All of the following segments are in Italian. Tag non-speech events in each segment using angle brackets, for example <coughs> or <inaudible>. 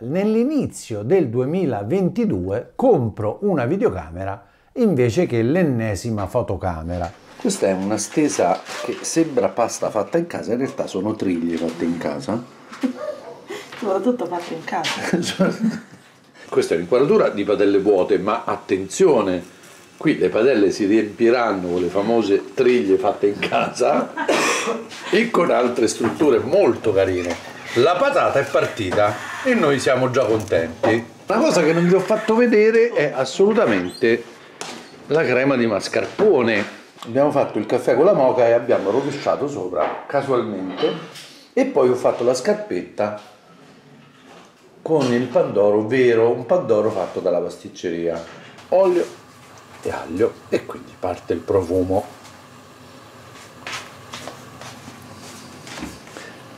nell'inizio del 2022 compro una videocamera invece che l'ennesima fotocamera. Questa è una stesa che sembra pasta fatta in casa, in realtà sono triglie fatte in casa. <laughs> Sono tutto fatto in casa. <laughs> Questa è un'inquadratura di padelle vuote, ma attenzione, qui le padelle si riempiranno con le famose triglie fatte in casa <coughs> e con altre strutture molto carine. La patata è partita e noi siamo già contenti. La cosa che non vi ho fatto vedere è assolutamente la crema di mascarpone. Abbiamo fatto il caffè con la moca e abbiamo rovesciato sopra casualmente e poi ho fatto la scarpetta con il pandoro vero, un pandoro fatto dalla pasticceria. Olio e aglio e quindi parte il profumo.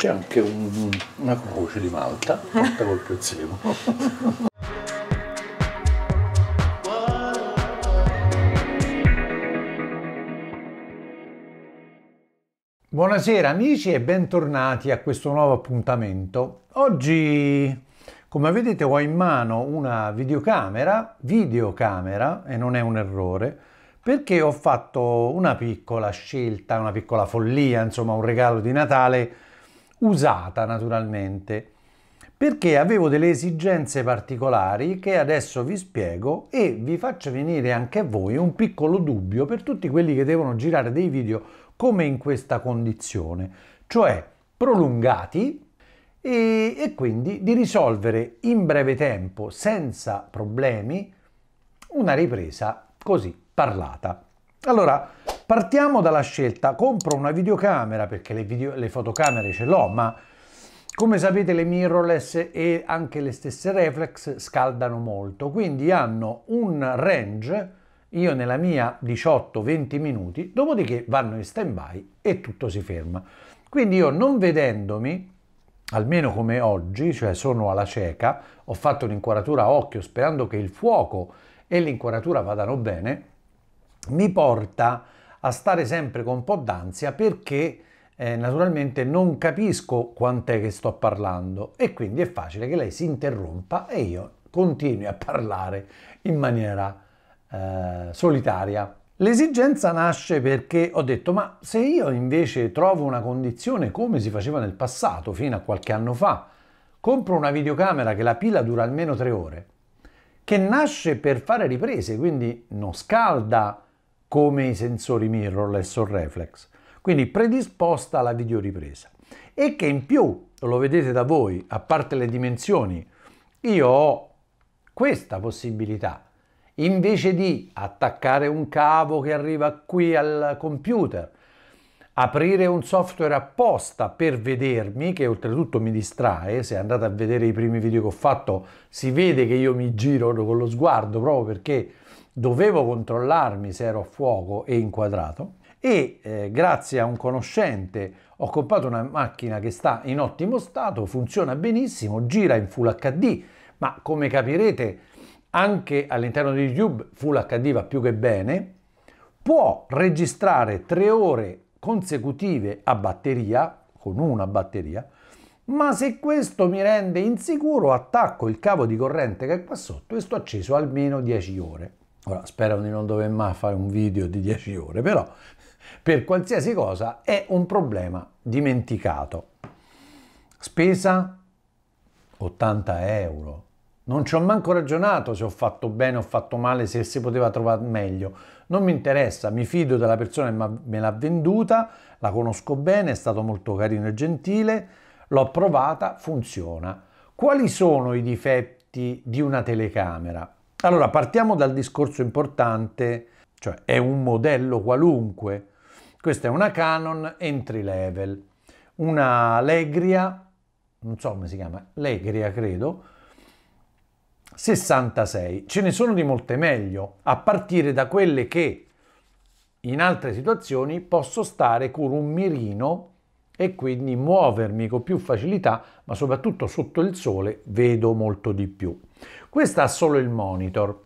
C'è anche un, una croce di Malta fatta col prezzemolo. <laughs> Buonasera amici e bentornati a questo nuovo appuntamento. Oggi, come vedete, ho in mano una videocamera, videocamera, e non è un errore, perché ho fatto una piccola scelta, una piccola follia, insomma un regalo di Natale usata naturalmente, perché avevo delle esigenze particolari che adesso vi spiego e vi faccio venire anche a voi un piccolo dubbio per tutti quelli che devono girare dei video come in questa condizione, cioè prolungati e, e quindi di risolvere in breve tempo, senza problemi, una ripresa così parlata. Allora, Partiamo dalla scelta, compro una videocamera perché le, video, le fotocamere ce l'ho, ma come sapete le mirrorless e anche le stesse reflex scaldano molto, quindi hanno un range, io nella mia 18-20 minuti, dopodiché vanno in stand-by e tutto si ferma. Quindi io non vedendomi, almeno come oggi, cioè sono alla cieca, ho fatto l'inquadratura a occhio sperando che il fuoco e l'inquaratura vadano bene, mi porta a stare sempre con un po' d'ansia perché eh, naturalmente non capisco quant'è che sto parlando e quindi è facile che lei si interrompa e io continui a parlare in maniera eh, solitaria. L'esigenza nasce perché ho detto ma se io invece trovo una condizione come si faceva nel passato fino a qualche anno fa, compro una videocamera che la pila dura almeno tre ore, che nasce per fare riprese, quindi non scalda come i sensori mirrorless o reflex, quindi predisposta alla videoripresa e che in più, lo vedete da voi, a parte le dimensioni, io ho questa possibilità. Invece di attaccare un cavo che arriva qui al computer, aprire un software apposta per vedermi, che oltretutto mi distrae, se andate a vedere i primi video che ho fatto si vede che io mi giro con lo sguardo proprio perché dovevo controllarmi se ero a fuoco e inquadrato e eh, grazie a un conoscente ho comprato una macchina che sta in ottimo stato, funziona benissimo, gira in Full HD, ma come capirete anche all'interno di YouTube Full HD va più che bene, può registrare tre ore consecutive a batteria, con una batteria, ma se questo mi rende insicuro attacco il cavo di corrente che è qua sotto e sto acceso almeno 10 ore. Ora spero di non dover mai fare un video di 10 ore, però per qualsiasi cosa è un problema dimenticato. Spesa 80 euro, non ci ho manco ragionato se ho fatto bene o fatto male, se si poteva trovare meglio. Non mi interessa, mi fido della persona che me l'ha venduta, la conosco bene, è stato molto carino e gentile, l'ho provata, funziona. Quali sono i difetti di una telecamera? Allora, partiamo dal discorso importante, cioè è un modello qualunque. Questa è una Canon entry level, una Legria, non so come si chiama, Legria credo, 66. Ce ne sono di molte meglio, a partire da quelle che in altre situazioni posso stare con un mirino e quindi muovermi con più facilità, ma soprattutto sotto il sole vedo molto di più. Questa ha solo il monitor.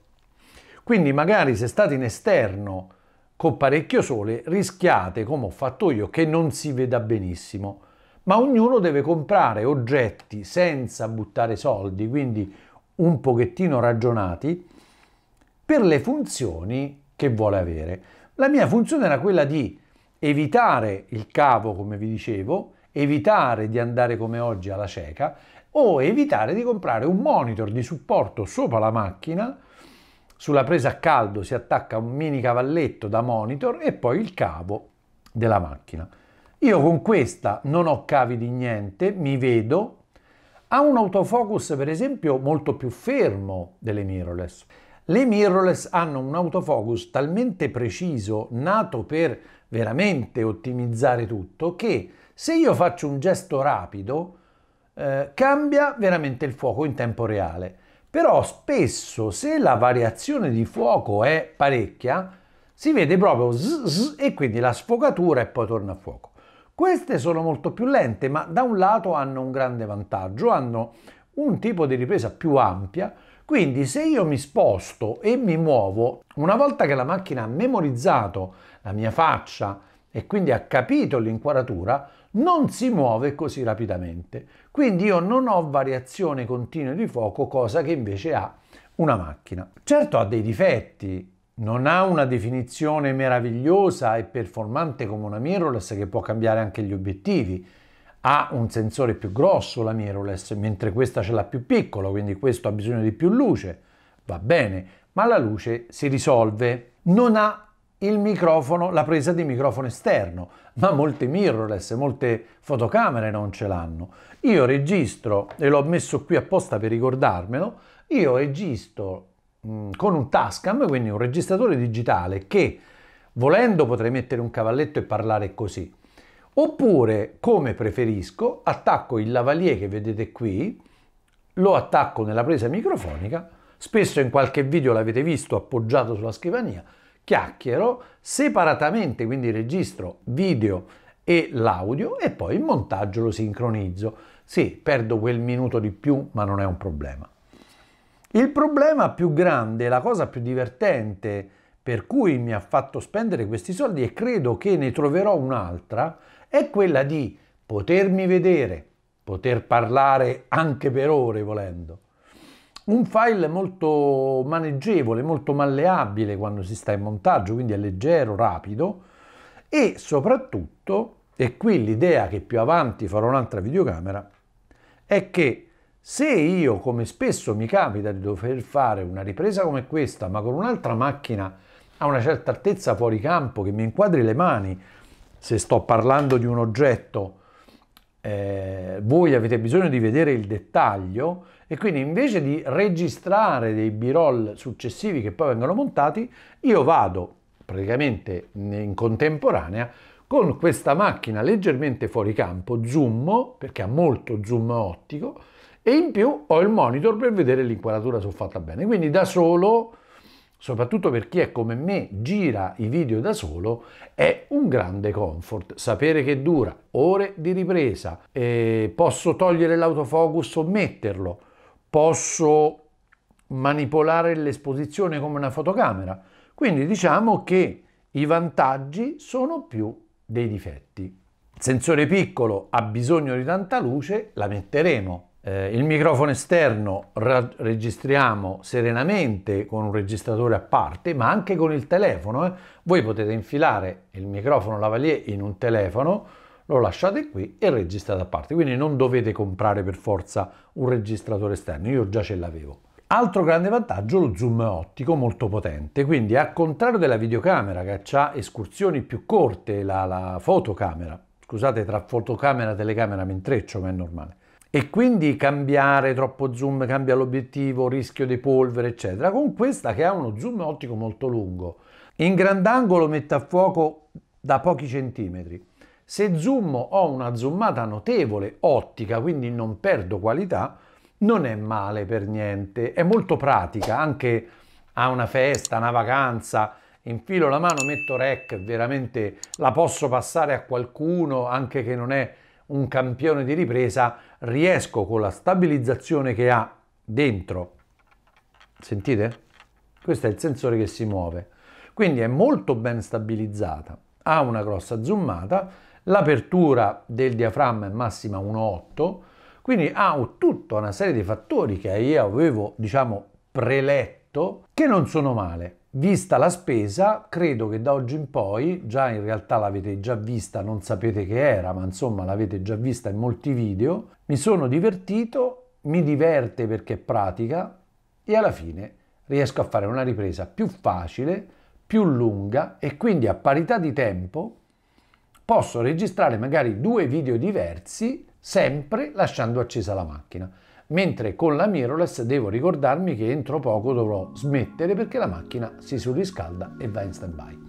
Quindi magari se state in esterno con parecchio sole rischiate, come ho fatto io, che non si veda benissimo. Ma ognuno deve comprare oggetti senza buttare soldi, quindi un pochettino ragionati per le funzioni che vuole avere. La mia funzione era quella di evitare il cavo, come vi dicevo, evitare di andare come oggi alla cieca o evitare di comprare un monitor di supporto sopra la macchina. Sulla presa a caldo si attacca un mini cavalletto da monitor e poi il cavo della macchina. Io con questa non ho cavi di niente, mi vedo, ha un autofocus per esempio molto più fermo delle mirrorless. Le mirrorless hanno un autofocus talmente preciso, nato per veramente ottimizzare tutto, che se io faccio un gesto rapido eh, cambia veramente il fuoco in tempo reale. Però spesso se la variazione di fuoco è parecchia, si vede proprio zzz, e quindi la sfocatura e poi torna a fuoco. Queste sono molto più lente, ma da un lato hanno un grande vantaggio, hanno un tipo di ripresa più ampia, quindi se io mi sposto e mi muovo, una volta che la macchina ha memorizzato la mia faccia e quindi ha capito l'inquadratura, non si muove così rapidamente. Quindi io non ho variazioni continue di fuoco, cosa che invece ha una macchina. Certo ha dei difetti, non ha una definizione meravigliosa e performante come una mirrorless che può cambiare anche gli obiettivi. Ha un sensore più grosso la mirrorless, mentre questa ce l'ha più piccolo, quindi questo ha bisogno di più luce. Va bene, ma la luce si risolve. Non ha il microfono, la presa di microfono esterno, ma molte mirrorless, molte fotocamere non ce l'hanno. Io registro, e l'ho messo qui apposta per ricordarmelo, io registro Mm, con un Tascam, quindi un registratore digitale che volendo potrei mettere un cavalletto e parlare così. Oppure, come preferisco, attacco il lavalier che vedete qui, lo attacco nella presa microfonica, spesso in qualche video l'avete visto appoggiato sulla scrivania, chiacchiero, separatamente quindi registro video e l'audio e poi il montaggio lo sincronizzo. Sì, perdo quel minuto di più, ma non è un problema. Il problema più grande, la cosa più divertente per cui mi ha fatto spendere questi soldi e credo che ne troverò un'altra, è quella di potermi vedere, poter parlare anche per ore volendo. Un file molto maneggevole, molto malleabile quando si sta in montaggio, quindi è leggero, rapido e soprattutto, e qui l'idea che più avanti farò un'altra videocamera, è che se io, come spesso mi capita di dover fare una ripresa come questa, ma con un'altra macchina a una certa altezza fuori campo, che mi inquadri le mani, se sto parlando di un oggetto, eh, voi avete bisogno di vedere il dettaglio e quindi invece di registrare dei b-roll successivi che poi vengono montati, io vado praticamente in contemporanea con questa macchina leggermente fuori campo, zoom, perché ha molto zoom ottico, e in più ho il monitor per vedere l'inquadratura se ho fatta bene. Quindi da solo, soprattutto per chi è come me, gira i video da solo, è un grande comfort. Sapere che dura ore di ripresa, posso togliere l'autofocus o metterlo, posso manipolare l'esposizione come una fotocamera. Quindi diciamo che i vantaggi sono più dei difetti. sensore piccolo ha bisogno di tanta luce, la metteremo eh, il microfono esterno registriamo serenamente con un registratore a parte, ma anche con il telefono. Eh. Voi potete infilare il microfono lavalier in un telefono, lo lasciate qui e registrate a parte. Quindi non dovete comprare per forza un registratore esterno, io già ce l'avevo. Altro grande vantaggio lo zoom ottico molto potente, quindi al contrario della videocamera che ha escursioni più corte, la, la fotocamera, scusate tra fotocamera e telecamera mi intreccio ma è normale, e quindi cambiare troppo zoom, cambia l'obiettivo, rischio di polvere, eccetera. Con questa che ha uno zoom ottico molto lungo, in grandangolo mette a fuoco da pochi centimetri. Se zoom ho una zoomata notevole ottica, quindi non perdo qualità, non è male per niente. È molto pratica anche a una festa, una vacanza. Infilo la mano, metto rec, veramente la posso passare a qualcuno anche che non è un campione di ripresa riesco con la stabilizzazione che ha dentro, sentite? Questo è il sensore che si muove, quindi è molto ben stabilizzata, ha una grossa zoomata, l'apertura del diaframma è massima 1.8, quindi ha tutta una serie di fattori che io avevo, diciamo, preletto che non sono male. Vista la spesa, credo che da oggi in poi, già in realtà l'avete già vista, non sapete che era, ma insomma l'avete già vista in molti video, mi sono divertito, mi diverte perché è pratica e alla fine riesco a fare una ripresa più facile, più lunga e quindi a parità di tempo posso registrare magari due video diversi sempre lasciando accesa la macchina mentre con la mirrorless devo ricordarmi che entro poco dovrò smettere perché la macchina si surriscalda e va in stand by.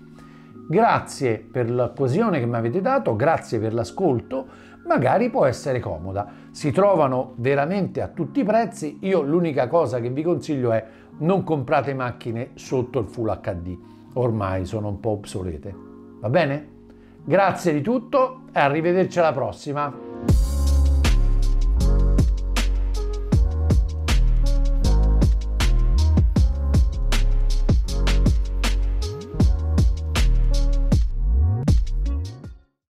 Grazie per l'occasione che mi avete dato, grazie per l'ascolto, magari può essere comoda. Si trovano veramente a tutti i prezzi, io l'unica cosa che vi consiglio è non comprate macchine sotto il Full HD, ormai sono un po' obsolete. Va bene? Grazie di tutto e arrivederci alla prossima.